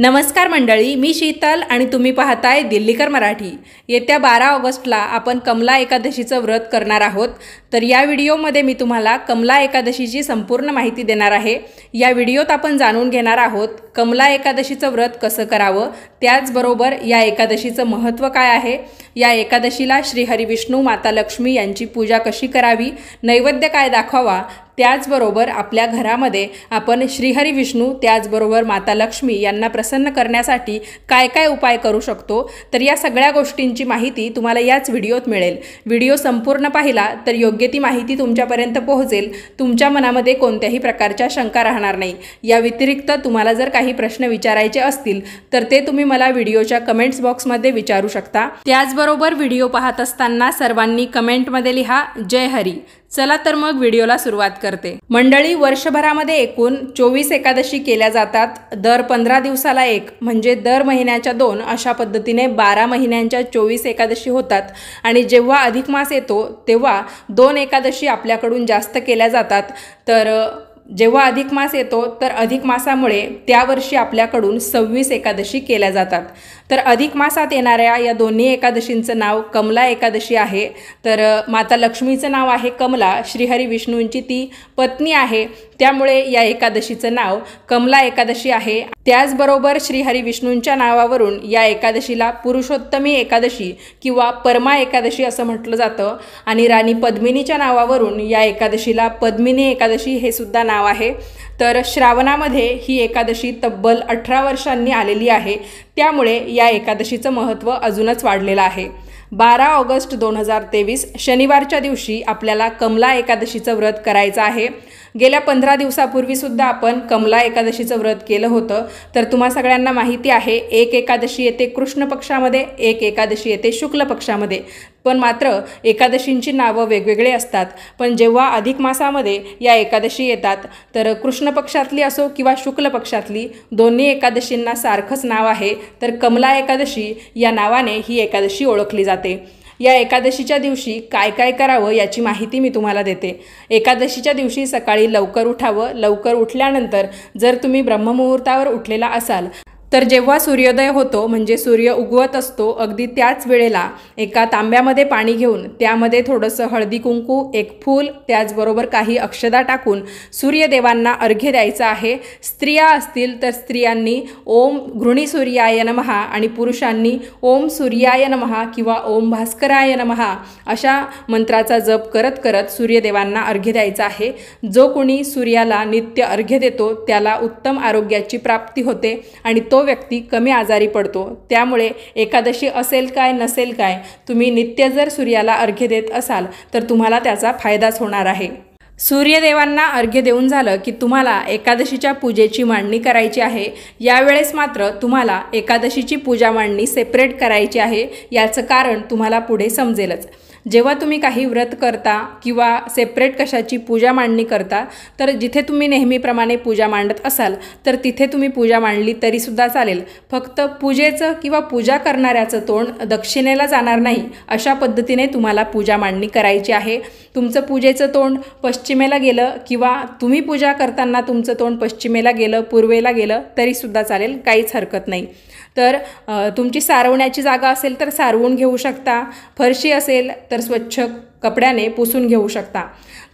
नमस्कार मंडळी मी शीतल आणि तुम्ही पाहताय दिल्लीकर मराठी येत्या बारा ऑगस्टला आपण कमला एकादशीचं व्रत करणार आहोत तर या व्हिडिओमध्ये मी तुम्हाला कमला एकादशीची संपूर्ण माहिती देणार आहे या व्हिडिओत आपण जाणून घेणार आहोत कमला एकादशीचं व्रत कसं करावं त्याचबरोबर या एकादशीचं महत्त्व काय आहे या एकादशीला श्री हरिविष्णू माता लक्ष्मी यांची पूजा कशी करावी नैवेद्य काय दाखवावा त्याचबरोबर आपल्या घरामध्ये आपण श्रीहरी विष्णू त्याचबरोबर माता लक्ष्मी यांना प्रसन्न करण्यासाठी काय काय उपाय करू शकतो तर या सगळ्या गोष्टींची माहिती तुम्हाला याच व्हिडिओत मिळेल व्हिडिओ संपूर्ण पाहिला तर योग्य ती माहिती तुमच्यापर्यंत पोहोचेल तुमच्या मनामध्ये कोणत्याही प्रकारच्या शंका राहणार नाही या व्यतिरिक्त तुम्हाला जर काही प्रश्न विचारायचे असतील तर ते तुम्ही मला व्हिडिओच्या कमेंट्स बॉक्समध्ये विचारू शकता त्याचबरोबर व्हिडिओ पाहत असताना सर्वांनी कमेंटमध्ये लिहा जय हरी चला तर मग व्हिडिओला सुरुवात करते मंडळी वर्षभरामध्ये एकूण चोवीस एकादशी केल्या जातात दर पंधरा दिवसाला एक म्हणजे दर महिन्याच्या दोन अशा पद्धतीने बारा महिन्यांच्या चोवीस एकादशी होतात आणि जेव्हा अधिक मास येतो तेव्हा दोन एकादशी आपल्याकडून जास्त केल्या जातात तर जेव्हा अधिक मास येतो तर अधिक मासामुळे त्या वर्षी आपल्याकडून सव्वीस एकादशी केल्या जातात तर अधिक मासात येणाऱ्या या दोन्ही एकादशींचं नाव कमला एकादशी आहे तर माता लक्ष्मीचं नाव आहे कमला श्रीहरी विष्णूंची ती पत्नी आहे त्यामुळे या एकादशीचं नाव कमला एकादशी आहे त्याचबरोबर श्रीहरी विष्णूंच्या नावावरून या एकादशीला पुरुषोत्तमी एकादशी किंवा परमा एकादशी असं म्हटलं जातं आणि राणी पद्मिनीच्या नावावरून या एकादशीला पद्मिनी एकादशी हे सुद्धा नाव आहे तर श्रावणामध्ये ही एकादशी तब्बल अठरा वर्षांनी आलेली आहे त्यामुळे या एकादशीचं महत्त्व अजूनच वाढलेलं आहे बारा ऑगस्ट दोन हजार तेवीस शनिवारच्या दिवशी आपल्याला कमला एकादशीचं व्रत करायचं आहे गेल्या पंधरा दिवसापूर्वीसुद्धा आपण कमला एकादशीचं व्रत केलं होतं तर तुम्हा सगळ्यांना माहिती आहे एक एकादशी येते कृष्ण पक्षामध्ये एक एकादशी येते शुक्ल पक्षामध्ये पण मात्र एकादशींची नावं वेगवेगळे असतात पण जेव्हा अधिक मासामध्ये या एकादशी येतात तर कृष्ण पक्षातली असो किंवा शुक्ल पक्षातली दोन्ही एकादशींना सारखंच नाव आहे तर कमला एकादशी या नावाने ही एकादशी ओळखली जाते या एकादशीच्या दिवशी काय काय करावं याची माहिती मी तुम्हाला देते एकादशीच्या दिवशी सकाळी लवकर उठावं लवकर उठल्यानंतर जर तुम्ही ब्रह्ममुहूर्तावर उठलेला असाल तर जेव्हा सूर्योदय होतो म्हणजे सूर्य उगवत असतो अगदी त्याच वेळेला एका तांब्यामध्ये पाणी घेऊन त्यामध्ये थोडंसं हळदी कुंकू एक फूल त्याचबरोबर काही अक्षदा टाकून सूर्यदेवांना अर्घ्य द्यायचं आहे स्त्रिया असतील तर स्त्रियांनी ओम घृणी सूर्याय नमहा आणि पुरुषांनी ओम सूर्याय नमहा किंवा ओम भास्कराय नमहा अशा मंत्राचा जप करत करत सूर्यदेवांना अर्घ्य द्यायचं आहे जो कोणी सूर्याला नित्य अर्घ्य देतो त्याला उत्तम आरोग्याची प्राप्ती होते आणि तो तो व्यक्ती कमी आजारी पडतो त्यामुळे एकादशी असेल काय नसेल काय तुम्ही नित्य जर सूर्याला अर्घ्य देत असाल तर तुम्हाला त्याचा फायदाच होणार आहे सूर्यदेवांना अर्घ्य देऊन झालं की तुम्हाला एकादशीच्या पूजेची मांडणी करायची आहे यावेळेस मात्र तुम्हाला एकादशीची पूजा मांडणी सेपरेट करायची आहे याचं कारण तुम्हाला पुढे समजेलच जेव्हा तुम्ही काही व्रत करता किंवा सेपरेट कशाची पूजा मांडणी करता तर जिथे तुम्ही नेहमीप्रमाणे पूजा मांडत असाल तर तिथे तुम्ही पूजा मांडली तरीसुद्धा चालेल फक्त पूजेचं किंवा पूजा करणाऱ्याचं तोंड दक्षिणेला जाणार नाही अशा पद्धतीने तुम्हाला पूजा मांडणी करायची आहे तुमचं पूजेचं तोंड पश्चिमेला गेलं किंवा तुम्ही पूजा करताना तुमचं तोंड पश्चिमेला गेलं पूर्वेला गेलं तरीसुद्धा चालेल काहीच हरकत नाही तर तुमची सारवण्याची जागा असेल तर सारवून घेऊ शकता फरशी असेल तर स्वच्छ कपड्याने पुसून घेऊ शकता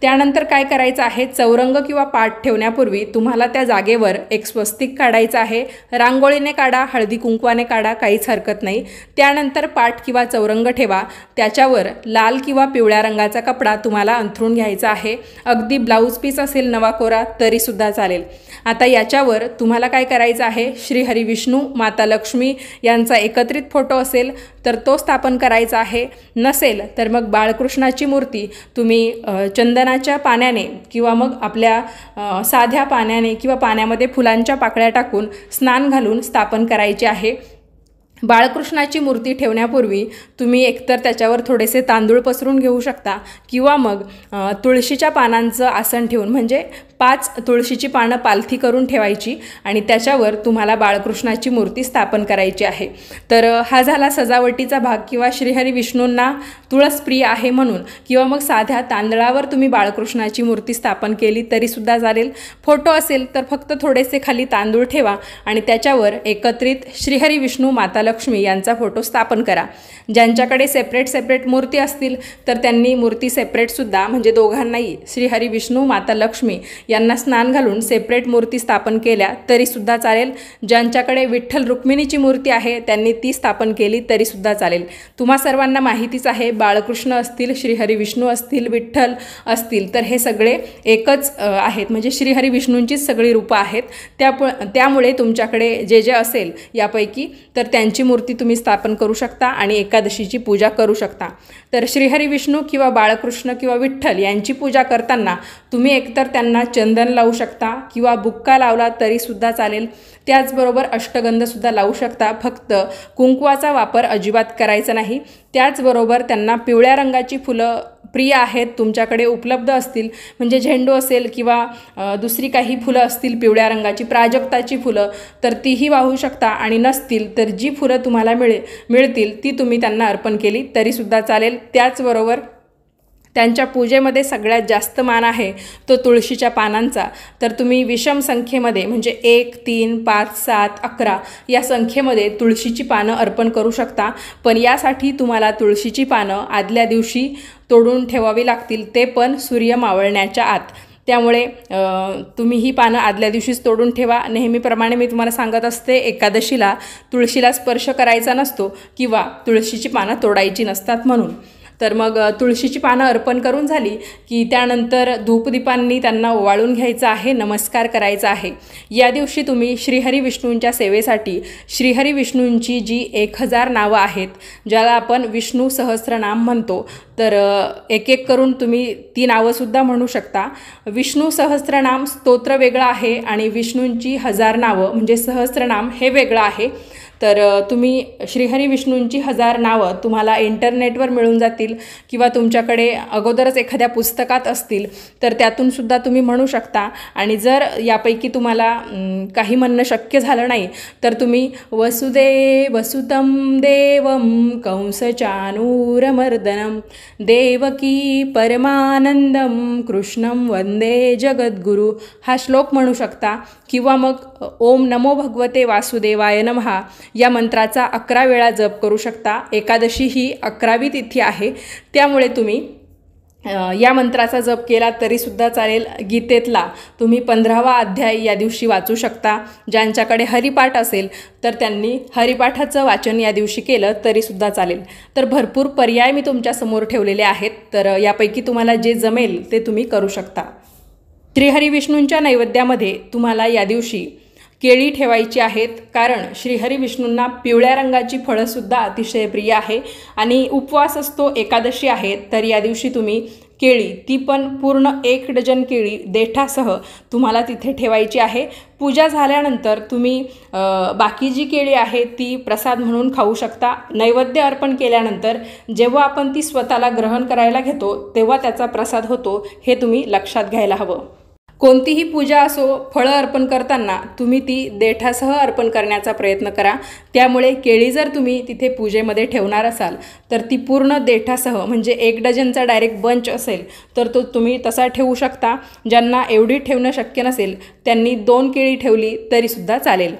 त्यानंतर काय करायचं आहे चौरंग किंवा पाठ ठेवण्यापूर्वी तुम्हाला त्या जागेवर एक स्वस्तिक काढायचं आहे रांगोळीने काढा हळदी कुंकवाने काढा काहीच हरकत नाही त्यानंतर पाठ किंवा चौरंग ठेवा त्याच्यावर लाल किंवा पिवळ्या रंगाचा कपडा तुम्हाला अंथरून घ्यायचा आहे अगदी ब्लाऊज पीस असेल नवा कोरा तरीसुद्धा चालेल आता याच्यावर तुम्हाला काय करायचं आहे श्री विष्णू माता लक्ष्मी यांचा एकत्रित फोटो असेल तर तो स्थापन करायचा आहे नसेल तर मग बाळकृष्णाची मूर्ती तुम्ही चंदनाच्या पाण्याने किंवा मग आपल्या साध्या पाण्याने किंवा पाण्यामध्ये फुलांच्या पाकळ्या टाकून स्नान घालून स्थापन करायची आहे बाळकृष्णाची मूर्ती ठेवण्यापूर्वी तुम्ही एकतर त्याच्यावर थोडेसे तांदूळ पसरून घेऊ शकता किंवा मग तुळशीच्या पानांचं आसन ठेवून म्हणजे पाच तुळशीची पानं पालथी करून ठेवायची आणि त्याच्यावर तुम्हाला बाळकृष्णाची मूर्ती स्थापन करायची आहे तर हा झाला सजावटीचा भाग किंवा श्रीहरी विष्णूंना तुळसप्रिय आहे म्हणून किंवा मग साध्या तांदळावर तुम्ही बाळकृष्णाची मूर्ती स्थापन केली तरीसुद्धा चालेल फोटो असेल तर फक्त थोडेसे खाली तांदूळ ठेवा आणि त्याच्यावर एकत्रित श्रीहरी विष्णू माता लक्ष्मी यांचा फोटो स्थापन करा ज्यांच्याकडे सेपरेट सेपरेट मूर्ती असतील तर त्यांनी मूर्ती सेपरेटसुद्धा म्हणजे दोघांनाही श्रीहरी विष्णू माता लक्ष्मी यांना स्नान घालून सेपरेट मूर्ती स्थापन केल्या तरीसुद्धा चालेल ज्यांच्याकडे विठ्ठल रुक्मिणीची मूर्ती आहे त्यांनी ती स्थापन केली तरीसुद्धा चालेल तुम्हा सर्वांना माहितीच आहे बाळकृष्ण असतील श्रीहरी विष्णू असतील विठ्ठल असतील तर हे सगळे एकच आहेत म्हणजे श्रीहरी विष्णूंचीच सगळी रूपं आहेत त्यामुळे तुमच्याकडे जे जे असेल यापैकी तर त्यांची मूर्ती तुम्ही स्थापन करू शकता आणि एकादशीची पूजा करू शकता तर श्रीहरी विष्णू किंवा बाळकृष्ण किंवा विठ्ठल यांची पूजा करताना तुम्ही एकतर त्यांना चंदन लावू शकता किंवा बुक्का लावला तरीसुद्धा चालेल त्याचबरोबर अष्टगंधसुद्धा लावू शकता फक्त कुंकवाचा वापर अजिबात करायचा नाही त्याचबरोबर त्यांना पिवळ्या रंगाची फुलं प्रिय आहेत तुमच्याकडे उपलब्ध असतील म्हणजे झेंडू असेल किंवा दुसरी काही फुलं असतील पिवळ्या रंगाची प्राजक्ताची फुलं तर तीही वाहू शकता आणि नसतील तर जी फुलं तुम्हाला मिळे मिळतील ती तुम्ही त्यांना अर्पण केली तरीसुद्धा चालेल त्याचबरोबर त्यांच्या पूजेमध्ये सगळ्यात जास्त मान आहे तो तुळशीच्या पानांचा तर तुम्ही विषम संख्येमध्ये म्हणजे एक तीन पाच सात अकरा या संख्येमध्ये तुळशीची पानं अर्पण करू शकता पण यासाठी तुम्हाला तुळशीची पानं आदल्या दिवशी तोडून ठेवावी लागतील ते पण सूर्य मावळण्याच्या आत त्यामुळे तुम्ही ही पानं आदल्या दिवशीच तोडून ठेवा नेहमीप्रमाणे मी तुम्हाला सांगत असते एकादशीला तुळशीला स्पर्श करायचा नसतो किंवा तुळशीची पानं तोडायची नसतात म्हणून तर मग तुळशीची पानं अर्पण करून झाली की त्यानंतर धूपदीपांनी त्यांना ओवाळून घ्यायचं आहे नमस्कार करायचा आहे या दिवशी तुम्ही श्रीहरी विष्णूंच्या सेवेसाठी श्रीहरी विष्णूंची जी एक हजार नावं आहेत ज्याला आपण विष्णू सहस्रनाम म्हणतो तर एक एक करून तुम्ही ती नावंसुद्धा म्हणू शकता विष्णू सहस्रनाम स्तोत्र वेगळं आहे आणि विष्णूंची हजार नावं म्हणजे सहस्रनाम हे वेगळं आहे तर तुम्ही श्रीहरी विष्णूंची हजार नावं तुम्हाला इंटरनेटवर मिळून जातील किंवा तुमच्याकडे अगोदरच एखाद्या पुस्तकात असतील तर त्यातूनसुद्धा तुम्ही म्हणू शकता आणि जर यापैकी तुम्हाला काही म्हणणं शक्य झालं नाही तर तुम्ही वसुदे वसुतम देवम कंसचानूरमर्दनम देवकी परमानंदम कृष्णम वंदे जगद्गुरु हा श्लोक म्हणू शकता किंवा मग ओम नमो भगवते वासुदेवाय नमहा या मंत्राचा अकरा वेळा जप करू शकता एकादशी ही अकरावी तिथी आहे त्यामुळे तुम्ही या मंत्राचा जप केला तरीसुद्धा चालेल गीतेतला तुम्ही पंधरावा अध्याय या दिवशी वाचू शकता ज्यांच्याकडे हरिपाठ असेल तर त्यांनी हरिपाठाचं वाचन या दिवशी केलं तरीसुद्धा चालेल तर भरपूर पर्याय मी तुमच्यासमोर ठेवलेले आहेत तर यापैकी तुम्हाला जे जमेल ते तुम्ही करू शकता त्रिहरी विष्णूंच्या नैवेद्यामध्ये तुम्हाला या दिवशी केळी ठेवायची आहेत कारण श्रीहरी विष्णूंना पिवळ्या रंगाची फळंसुद्धा अतिशय प्रिय आहे आणि उपवास असतो एकादशी आहे तर या दिवशी तुम्ही केळी ती पण पूर्ण एक डजन केळी देठासह तुम्हाला तिथे ठेवायची आहे पूजा झाल्यानंतर तुम्ही बाकी जी केळी आहे ती प्रसाद म्हणून खाऊ शकता नैवेद्य अर्पण केल्यानंतर जेव्हा आपण ती स्वतःला ग्रहण करायला घेतो तेव्हा त्याचा प्रसाद होतो हे तुम्ही लक्षात घ्यायला हवं कोणतीही पूजा असो फळं अर्पण करताना तुम्ही ती देठासह अर्पण करण्याचा प्रयत्न करा त्यामुळे केळी जर तुम्ही तिथे पूजेमध्ये ठेवणार असाल तर ती पूर्ण देठासह म्हणजे एक डझनचा डायरेक्ट बंच असेल तर तो तुम्ही तसा ठेवू शकता ज्यांना एवढी ठेवणं शक्य नसेल त्यांनी दोन केळी ठेवली तरीसुद्धा चालेल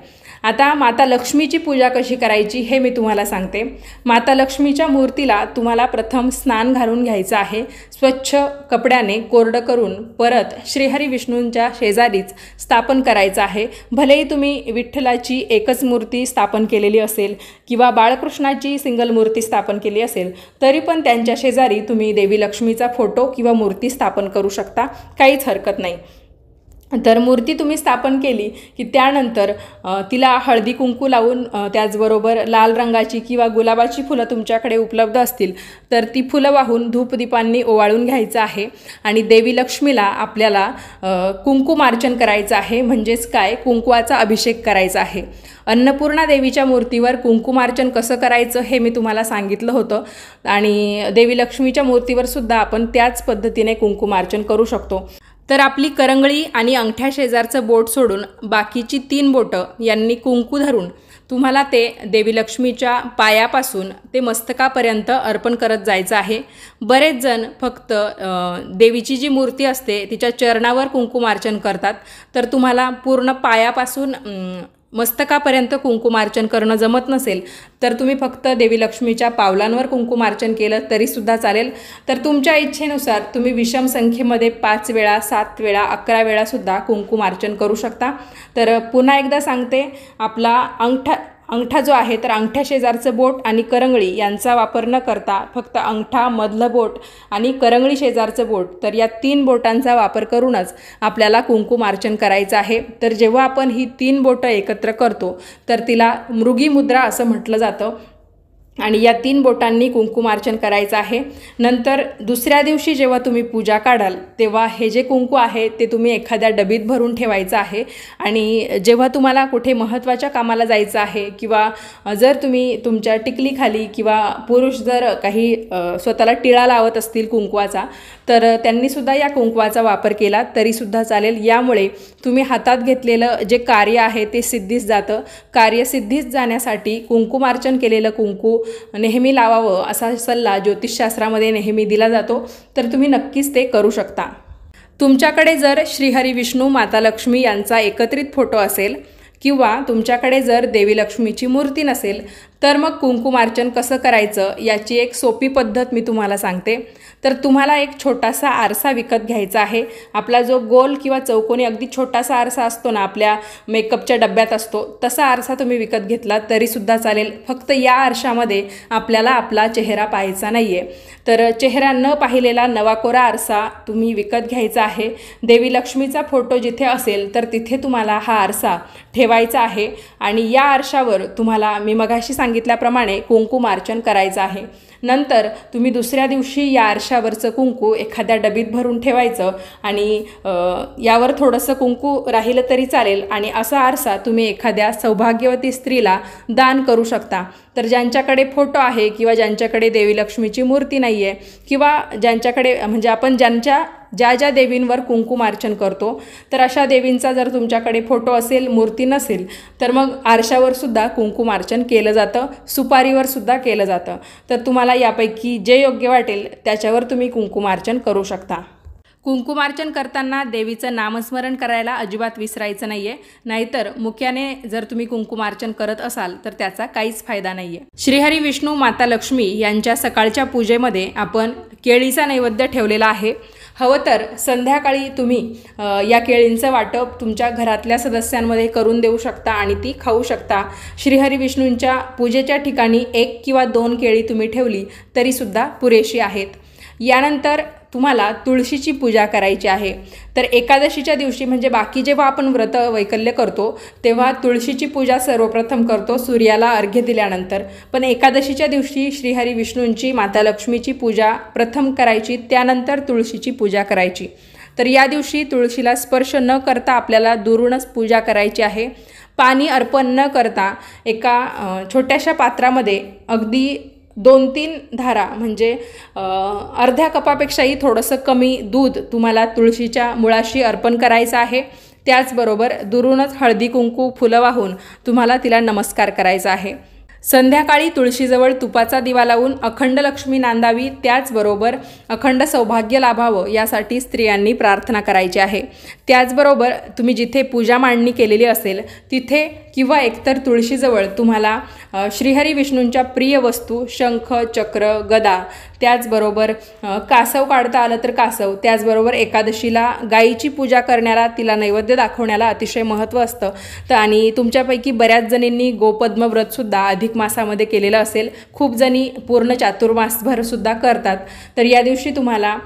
आता माता लक्ष्मीची पूजा कशी करायची हे मी तुम्हाला सांगते माता लक्ष्मीच्या मूर्तीला तुम्हाला प्रथम स्नान घालून घ्यायचं आहे स्वच्छ कपड्याने कोरडं करून परत श्रीहरी विष्णूंच्या शेजारीच स्थापन करायचं आहे भलेही तुम्ही विठ्ठलाची एकच मूर्ती स्थापन केलेली असेल किंवा बाळकृष्णाची सिंगल मूर्ती स्थापन केली असेल तरी पण त्यांच्या शेजारी तुम्ही देवी लक्ष्मीचा फोटो किंवा मूर्ती स्थापन करू शकता काहीच हरकत नाही तर मूर्ती तुम्ही स्थापन केली की त्यानंतर तिला हळदी कुंकू लावून त्याचबरोबर लाल रंगाची किंवा गुलाबाची फुलं तुमच्याकडे उपलब्ध असतील तर ती फुलं वाहून धूपदीपांनी ओवाळून घ्यायचं आहे आणि देवी लक्ष्मीला आपल्याला मार्चन करायचं आहे म्हणजेच काय कुंकुवाचा अभिषेक करायचा आहे अन्नपूर्णा देवीच्या मूर्तीवर कुंकुमार्चन कसं करायचं हे मी तुम्हाला सांगितलं होतं आणि देवी लक्ष्मीच्या मूर्तीवर सुद्धा आपण त्याच पद्धतीने कुंकुमार्चन करू शकतो तर आपली करंगळी आणि अंगठ्या शेजारचं बोट सोडून बाकीची तीन बोटं यांनी कुंकू धरून तुम्हाला ते देवी लक्ष्मीच्या पायापासून ते मस्तकापर्यंत अर्पण करत जायचं आहे बरेच जण फक्त देवीची जी मूर्ती असते तिच्या चरणावर कुंकुमार्चन करतात तर तुम्हाला पूर्ण पायापासून मस्तकापर्यंत कुंकुमार्चन करणं जमत नसेल तर तुम्ही फक्त देवी लक्ष्मीच्या पावलांवर कुंकुमार्चन केलं तरीसुद्धा चालेल तर तुमच्या इच्छेनुसार तुम्ही विषम संख्येमध्ये पाच वेळा सात वेळा अकरा वेळासुद्धा कुंकुमार्चन करू शकता तर पुन्हा एकदा सांगते आपला अंगठा अंगठा जो आहे तर अंगठ्या शेजारचं बोट आणि करंगळी यांचा वापर न करता फक्त अंगठा मधलं बोट आणि करंगळी शेजारचं बोट तर या तीन बोटांचा वापर करूनच आपल्याला मार्चन करायचं आहे तर जेव्हा आपण ही तीन बोटं एकत्र करतो तर तिला मृगी मुद्रा असं म्हटलं जातं आणि या तीन बोटांनी कुंकुमार्चन करायचं आहे नंतर दुसऱ्या दिवशी जेव्हा तुम्ही पूजा काढाल तेव्हा हे जे कुंकू आहे ते तुम्ही एखाद्या डबीत भरून ठेवायचं आहे आणि जेव्हा तुम्हाला कुठे महत्त्वाच्या कामाला जायचं आहे किंवा जर तुम्ही तुमच्या टिकलीखाली किंवा पुरुष जर काही स्वतःला टिळा लावत असतील कुंकवाचा तर त्यांनीसुद्धा या कुंकवाचा वापर केला तरीसुद्धा चालेल यामुळे तुम्ही हातात घेतलेलं जे कार्य आहे ते सिद्धीस जातं सिद्धीस जाण्यासाठी कुंकुमार्चन केलेलं कुंकू नेहमी लावावं असा सल्ला ज्योतिषशास्त्रामध्ये नेहमी दिला जातो तर तुम्ही नक्कीच ते करू शकता तुमच्याकडे जर श्रीहरी विष्णू माता लक्ष्मी यांचा एकत्रित फोटो असेल किंवा तुमच्याकडे जर देवी लक्ष्मीची मूर्ती नसेल तर मग कुंकुमार्चन कसं करायचं याची एक सोपी पद्धत मी तुम्हाला सांगते तर तुम्हाला एक छोटासा आरसा विकत घ्यायचा आहे आपला जो गोल किंवा चौकोनी अगदी छोटासा आरसा असतो ना आपल्या मेकअपच्या डब्यात असतो तसा आरसा तुम्ही विकत घेतला तरीसुद्धा चालेल फक्त या आरशामध्ये आपल्याला आपला चेहरा पाहायचा नाही आहे तर चेहरा न पाहिलेला नवाकोरा आरसा तुम्ही विकत घ्यायचा आहे देवी लक्ष्मीचा फोटो जिथे असेल तर तिथे तुम्हाला हा आरसा ठेवायचा आहे आणि या आरशावर तुम्हाला मी मगाशी सांगितलं सांगितल्याप्रमाणे कुंकुमार्चन करायचं आहे नंतर तुम्ही दुसऱ्या दिवशी या आरशावरचं कुंकू एखाद्या डबीत भरून ठेवायचं आणि यावर थोडंसं कुंकू राहिलं तरी चालेल आणि असा आरसा तुम्ही एखाद्या सौभाग्यवती स्त्रीला दान करू शकता तर ज्यांच्याकडे फोटो आहे किंवा ज्यांच्याकडे देवी लक्ष्मीची मूर्ती नाही आहे किंवा ज्यांच्याकडे म्हणजे आपण ज्यांच्या ज्या ज्या देवींवर कुंकुमार्चन करतो तर अशा देवींचा जर तुमच्याकडे फोटो असेल मूर्ती नसेल तर मग आरशावर सुद्धा कुंकुमार्चन केलं जातं सुपारीवर सुद्धा केलं जातं तर तुम्हाला तुम्हाला यापैकी जे योग्य वाटेल त्याच्यावर तुम्ही कुंकुमार्चन करू शकता कुंकुमार्चन करताना देवीचं नामस्मरण करायला अजिबात विसरायचं नाही आहे नाहीतर मुख्याने जर तुम्ही कुंकुमार्चन करत असाल तर त्याचा काहीच फायदा नाही आहे श्रीहरी विष्णू माता लक्ष्मी यांच्या सकाळच्या पूजेमध्ये आपण केळीचा नैवेद्य ठेवलेला आहे हवं तर संध्याकाळी तुम्ही या केळींचं वाटप तुमच्या घरातल्या सदस्यांमध्ये करून देऊ शकता आणि ती खाऊ शकता श्रीहरी विष्णूंच्या पूजेच्या ठिकाणी एक किंवा दोन केळी तुम्ही ठेवली तरीसुद्धा पुरेशी आहेत यानंतर तुम्हाला तुळशीची पूजा करायची आहे तर एकादशीच्या दिवशी म्हणजे बाकी जेव्हा आपण व्रत वैकल्य करतो तेव्हा तुळशीची पूजा सर्वप्रथम करतो सूर्याला अर्घ्य दिल्यानंतर पण एकादशीच्या दिवशी श्रीहरी विष्णूंची माता लक्ष्मीची पूजा प्रथम करायची त्यानंतर तुळशीची पूजा करायची तर या दिवशी तुळशीला स्पर्श न करता आपल्याला दुरूनच पूजा करायची आहे पाणी अर्पण न करता एका छोट्याशा पात्रामध्ये अगदी दोन तीन धारा म्हणजे अर्ध्या कपापेक्षाही थोडंसं कमी दूध तुम्हाला तुळशीच्या मुळाशी अर्पण करायचं आहे त्याचबरोबर दुरूनच हळदी कुंकू फुलं वाहून तुम्हाला तिला नमस्कार करायचा आहे संध्याकाळी तुळशीजवळ तुपाचा दिवा लावून अखंड लक्ष्मी नांदावी त्याचबरोबर अखंड सौभाग्य लाभावं यासाठी स्त्रियांनी प्रार्थना करायची आहे त्याचबरोबर तुम्ही जिथे पूजा मांडणी केलेली असेल तिथे किंवा एकतर तुळशीजवळ तुम्हाला श्रीहरी विष्णूंच्या प्रिय वस्तू शंख चक्र गदा त्याचबरोबर कासव काढता आलं तर कासव त्याचबरोबर एकादशीला गायीची पूजा करण्याला तिला नैवेद्य दाखवण्याला अतिशय महत्त्व असतं तर आणि तुमच्यापैकी बऱ्याच जणींनी गोपद्मव्रतसुद्धा अधिक मासामध्ये केलेलं असेल खूप जणी पूर्ण चातुर्मासभरसुद्धा करतात तर या दिवशी तुम्हाला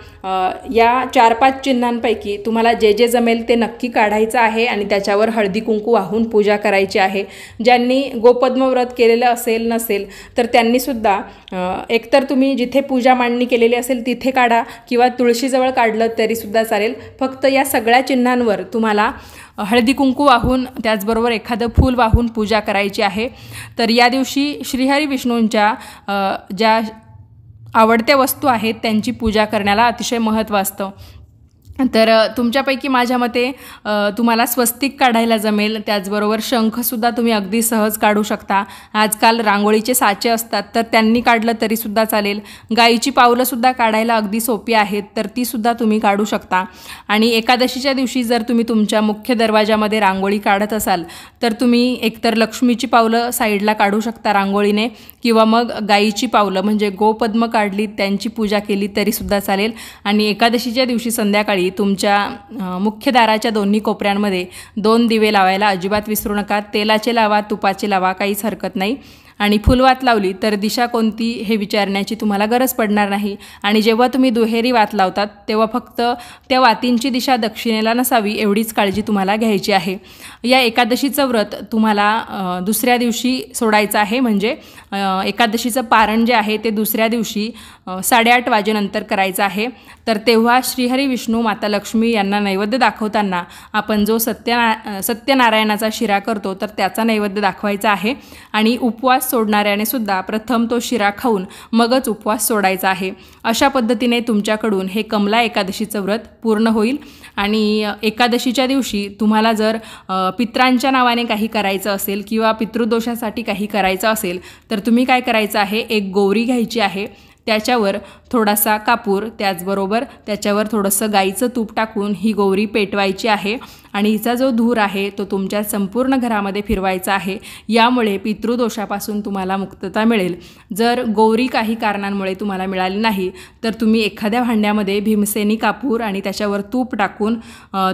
या चार पाच चिन्हांपैकी तुम्हाला जे जे जमेल ते नक्की काढायचं आहे आणि त्याच्यावर हळदी कुंकू वाहून पूजा करायची आहे ज्यांनी गोपद्मव्रत केलेलं असेल नसेल तर त्यांनीसुद्धा एकतर तुम्ही जिथे पूजा मांडणी केलेली असेल तिथे काढा किंवा तुळशीजवळ काढलं तरीसुद्धा चालेल फक्त या सगळ्या चिन्हांवर तुम्हाला हळदी कुंकू वाहून त्याचबरोबर एखादं फूल वाहून पूजा करायची आहे तर या दिवशी श्रीहरी विष्णूंच्या ज्या आवडत्या वस्तू आहेत त्यांची पूजा करण्याला अतिशय महत्त्व असतं तर तुमच्यापैकी माझ्या मते तुम्हाला स्वस्तिक काढायला जमेल त्याचबरोबर शंखसुद्धा तुम्ही अगदी सहज काढू शकता आजकाल रांगोळीचे साचे असतात तर त्यांनी काढलं तरीसुद्धा चालेल गाईची पावलंसुद्धा काढायला अगदी सोपी आहेत तर तीसुद्धा तुम्ही काढू शकता आणि एकादशीच्या दिवशी जर तुम्ही तुमच्या मुख्य दरवाजामध्ये रांगोळी काढत असाल तर तुम्ही एकतर लक्ष्मीची पावलं साईडला काढू शकता रांगोळीने किंवा मग गाईची पावलं म्हणजे गोपद्म काढली त्यांची पूजा केली तरीसुद्धा चालेल आणि एकादशीच्या दिवशी संध्याकाळी तुमच्या मुख्य दाराच्या दोन्ही कोपऱ्यांमध्ये दोन दिवे लावायला अजिबात विसरू नका तेलाचे लावा तुपाचे लावा काहीच हरकत नाही आणि फुलवात लावली तर दिशा कोणती हे विचारण्याची तुम्हाला गरज पडणार नाही आणि जेव्हा तुम्ही दुहेरी वात लावतात तेव्हा फक्त त्या वातींची दिशा दक्षिणेला नसावी एवढीच काळजी तुम्हाला घ्यायची आहे या एकादशीचं व्रत तुम्हाला दुसऱ्या दिवशी सोडायचं आहे म्हणजे एकादशीचं पारण जे आहे ते दुसऱ्या दिवशी साडेआठ वाजेनंतर करायचं आहे तर तेव्हा श्रीहरी विष्णू माता लक्ष्मी यांना नैवेद्य दाखवताना आपण जो सत्यना सत्यनारायणाचा शिरा करतो तर त्याचा नैवेद्य दाखवायचा आहे आणि उपवास सोडणाऱ्याने सुद्धा प्रथम तो शिरा खाऊन मगच उपवास सोडायचा आहे अशा पद्धतीने तुमच्याकडून हे कमला एकादशीचं व्रत पूर्ण होईल आणि एकादशीच्या दिवशी तुम्हाला जर पित्रांच्या नावाने काही करायचं असेल किंवा पितृदोषासाठी काही करायचं असेल तर तुम्ही काय करायचं आहे एक गौरी घ्यायची आहे त्याच्यावर थोडासा कापूर त्याचबरोबर त्याच्यावर थोडंसं गाईचं तूप टाकून ही गोवरी पेटवायची आहे आणि हिचा जो धूर आहे तो तुमच्या संपूर्ण घरामध्ये फिरवायचा आहे यामुळे पितृदोषापासून तुम्हाला मुक्तता मिळेल जर गौरी काही कारणांमुळे तुम्हाला मिळाली नाही तर तुम्ही एखाद्या भांड्यामध्ये भीमसेनी कापूर आणि त्याच्यावर तूप टाकून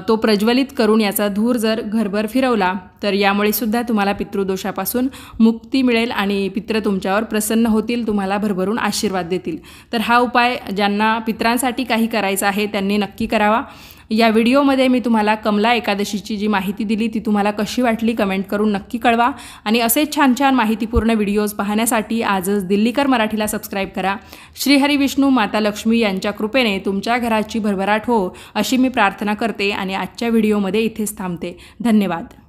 तो प्रज्वलित करून याचा धूर जर घरभर फिरवला तर यामुळे सुद्धा तुम्हाला पितृदोषापासून मुक्ती मिळेल आणि पित्र तुमच्यावर प्रसन्न होतील तुम्हाला भरभरून आशीर्वाद देतील तर हा उपाय ज्यांना पित्रांसाठी काही करायचं आहे त्यांनी नक्की करावा या व्हिडिओमध्ये मी तुम्हाला कमला एकादशीची जी माहिती दिली ती तुम्हाला कशी वाटली कमेंट करून नक्की कळवा आणि असेच छान छान माहितीपूर्ण व्हिडिओज पाहण्यासाठी आजच दिल्लीकर मराठीला सबस्क्राईब करा श्रीहरी विष्णू माता लक्ष्मी यांच्या कृपेने तुमच्या घराची भरभराट हो अशी मी प्रार्थना करते आणि आजच्या व्हिडिओमध्ये इथेच थांबते धन्यवाद